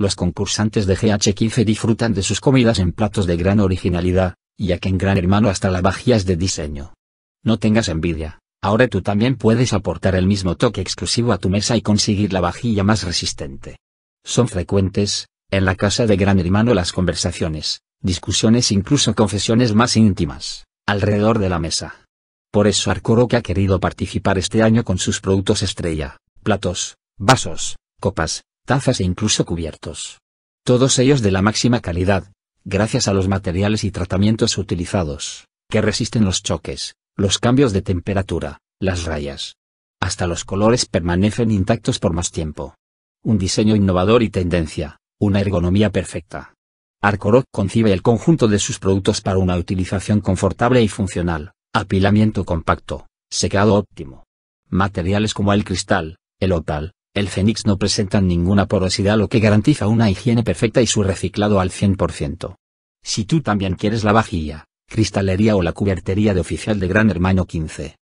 Los concursantes de GH15 disfrutan de sus comidas en platos de gran originalidad, ya que en Gran Hermano hasta la vajilla es de diseño. No tengas envidia, ahora tú también puedes aportar el mismo toque exclusivo a tu mesa y conseguir la vajilla más resistente. Son frecuentes, en la casa de Gran Hermano las conversaciones, discusiones e incluso confesiones más íntimas, alrededor de la mesa. Por eso que ha querido participar este año con sus productos estrella, platos, vasos, copas, tazas e incluso cubiertos. Todos ellos de la máxima calidad, gracias a los materiales y tratamientos utilizados, que resisten los choques, los cambios de temperatura, las rayas. Hasta los colores permanecen intactos por más tiempo. Un diseño innovador y tendencia, una ergonomía perfecta. Arcoroc concibe el conjunto de sus productos para una utilización confortable y funcional, apilamiento compacto, secado óptimo. Materiales como el cristal, el opal, el Fénix no presenta ninguna porosidad lo que garantiza una higiene perfecta y su reciclado al 100%. Si tú también quieres la vajilla, cristalería o la cubertería de oficial de Gran Hermano 15,